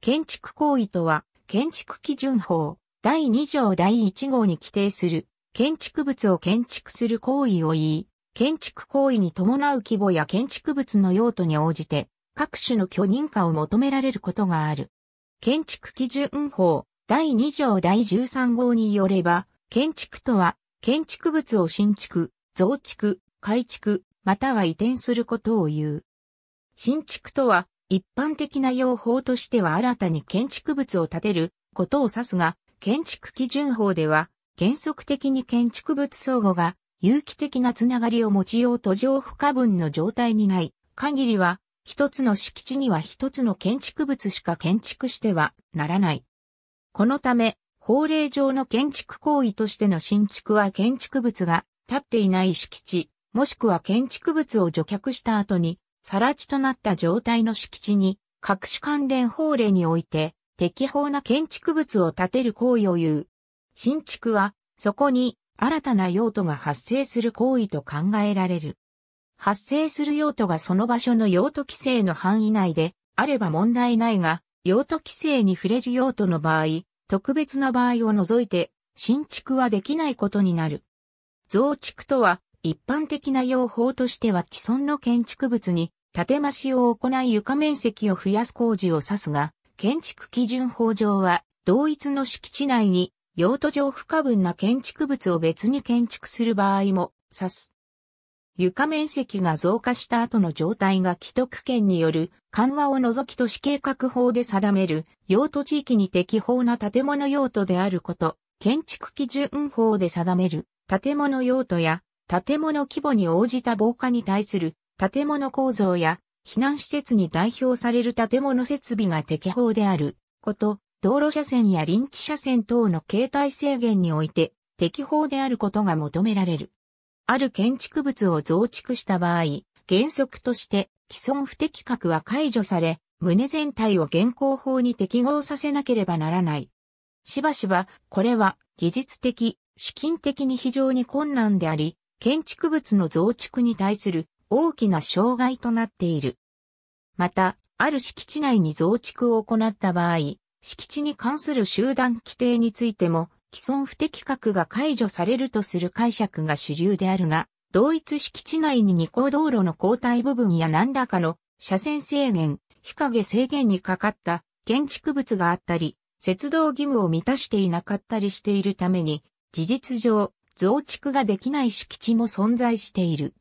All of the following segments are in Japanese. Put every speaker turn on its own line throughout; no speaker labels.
建築行為とは、建築基準法、第2条第1号に規定する、建築物を建築する行為を言い、建築行為に伴う規模や建築物の用途に応じて、各種の許認可を求められることがある。建築基準法、第2条第13号によれば、建築とは、建築物を新築、増築、改築、または移転することを言う。新築とは、一般的な用法としては新たに建築物を建てることを指すが、建築基準法では、原則的に建築物相互が有機的なつながりを持ちよう途上不可分の状態にない限りは、一つの敷地には一つの建築物しか建築してはならない。このため、法令上の建築行為としての新築は建築物が建っていない敷地、もしくは建築物を除却した後に更地となった状態の敷地に、各種関連法令において、適法な建築物を建てる行為を言う。新築は、そこに新たな用途が発生する行為と考えられる。発生する用途がその場所の用途規制の範囲内であれば問題ないが、用途規制に触れる用途の場合、特別な場合を除いて、新築はできないことになる。増築とは、一般的な用法としては既存の建築物に建増しを行い床面積を増やす工事を指すが、建築基準法上は、同一の敷地内に、用途上不可分な建築物を別に建築する場合も指す。床面積が増加した後の状態が既得権による緩和を除き都市計画法で定める用途地域に適法な建物用途であること、建築基準法で定める建物用途や建物規模に応じた防火に対する建物構造や避難施設に代表される建物設備が適法であること、道路車線や臨地車線等の形態制限において適法であることが求められる。ある建築物を増築した場合、原則として既存不適格は解除され、胸全体を現行法に適合させなければならない。しばしば、これは技術的、資金的に非常に困難であり、建築物の増築に対する大きな障害となっている。また、ある敷地内に増築を行った場合、敷地に関する集団規定についても、既存不適格が解除されるとする解釈が主流であるが、同一敷地内に二項道路の交代部分や何らかの車線制限、日陰制限にかかった建築物があったり、接道義務を満たしていなかったりしているために、事実上、増築ができない敷地も存在している。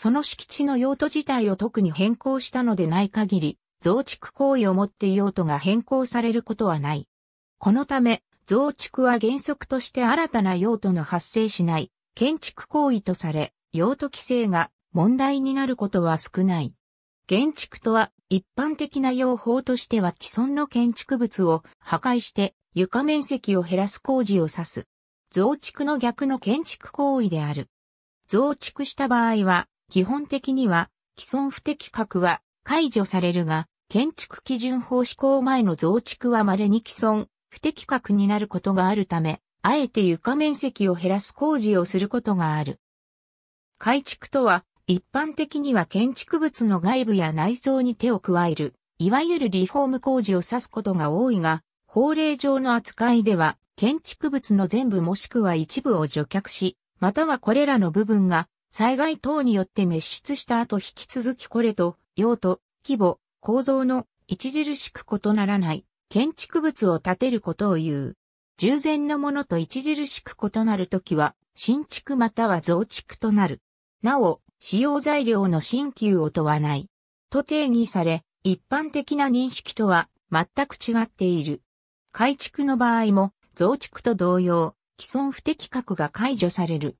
その敷地の用途自体を特に変更したのでない限り、増築行為をもって用途が変更されることはない。このため、増築は原則として新たな用途の発生しない建築行為とされ、用途規制が問題になることは少ない。建築とは一般的な用法としては既存の建築物を破壊して床面積を減らす工事を指す。増築の逆の建築行為である。増築した場合は基本的には既存不適格は解除されるが、建築基準法施行前の増築は稀に既存不適格になることがあるため、あえて床面積を減らす工事をすることがある。改築とは、一般的には建築物の外部や内装に手を加える、いわゆるリフォーム工事を指すことが多いが、法令上の扱いでは、建築物の全部もしくは一部を除却し、またはこれらの部分が災害等によって滅失した後引き続きこれと、用途、規模、構造の著しく異ならない建築物を建てることを言う。従前のものと著しく異なるときは、新築または増築となる。なお、使用材料の新旧を問わない。と定義され、一般的な認識とは全く違っている。改築の場合も、増築と同様、既存不適格が解除される。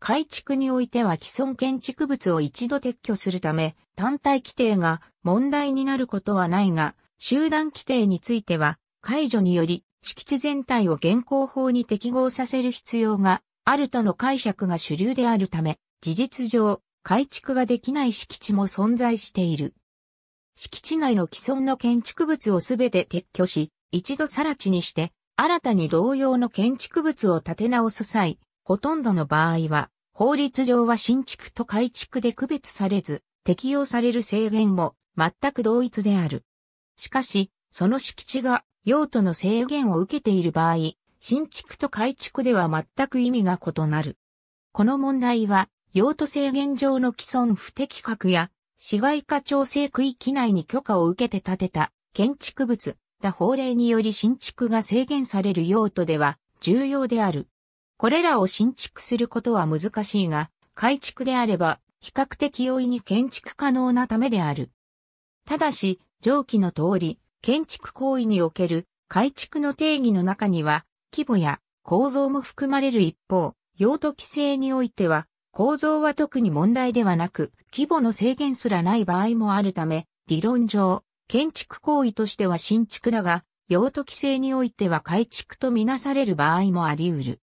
改築においては既存建築物を一度撤去するため、単体規定が問題になることはないが、集団規定については、解除により、敷地全体を現行法に適合させる必要があるとの解釈が主流であるため、事実上、改築ができない敷地も存在している。敷地内の既存の建築物をすべて撤去し、一度更地にして、新たに同様の建築物を建て直す際、ほとんどの場合は、法律上は新築と改築で区別されず、適用される制限も全く同一である。しかし、その敷地が用途の制限を受けている場合、新築と改築では全く意味が異なる。この問題は、用途制限上の既存不適格や、市街化調整区域内に許可を受けて建てた建築物、だ法令により新築が制限される用途では重要である。これらを新築することは難しいが、改築であれば、比較的容易に建築可能なためである。ただし、上記の通り、建築行為における改築の定義の中には、規模や構造も含まれる一方、用途規制においては、構造は特に問題ではなく、規模の制限すらない場合もあるため、理論上、建築行為としては新築だが、用途規制においては改築とみなされる場合もあり得る。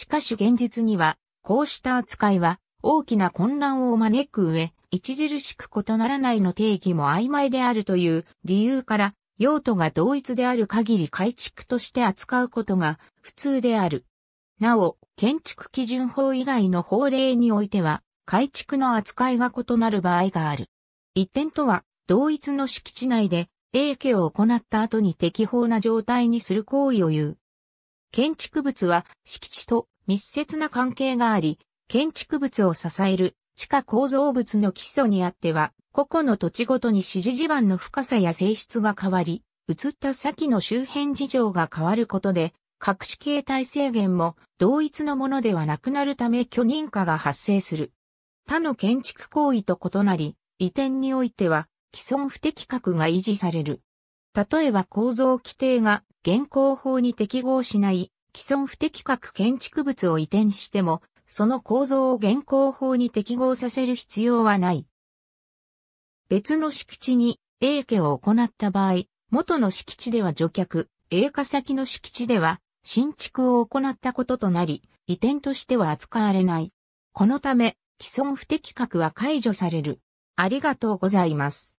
しかし現実には、こうした扱いは大きな混乱を招く上、著しく異ならないの定義も曖昧であるという理由から、用途が同一である限り改築として扱うことが普通である。なお、建築基準法以外の法令においては、改築の扱いが異なる場合がある。一点とは、同一の敷地内で、英家を行った後に適法な状態にする行為を言う。建築物は敷地と密接な関係があり、建築物を支える地下構造物の基礎にあっては、個々の土地ごとに支持地盤の深さや性質が変わり、移った先の周辺事情が変わることで、各種形態制限も同一のものではなくなるため許認可が発生する。他の建築行為と異なり、移転においては既存不適格が維持される。例えば構造規定が現行法に適合しない既存不適格建築物を移転しても、その構造を現行法に適合させる必要はない。別の敷地に A 家を行った場合、元の敷地では除却、A 家先の敷地では新築を行ったこととなり、移転としては扱われない。このため、既存不適格は解除される。ありがとうございます。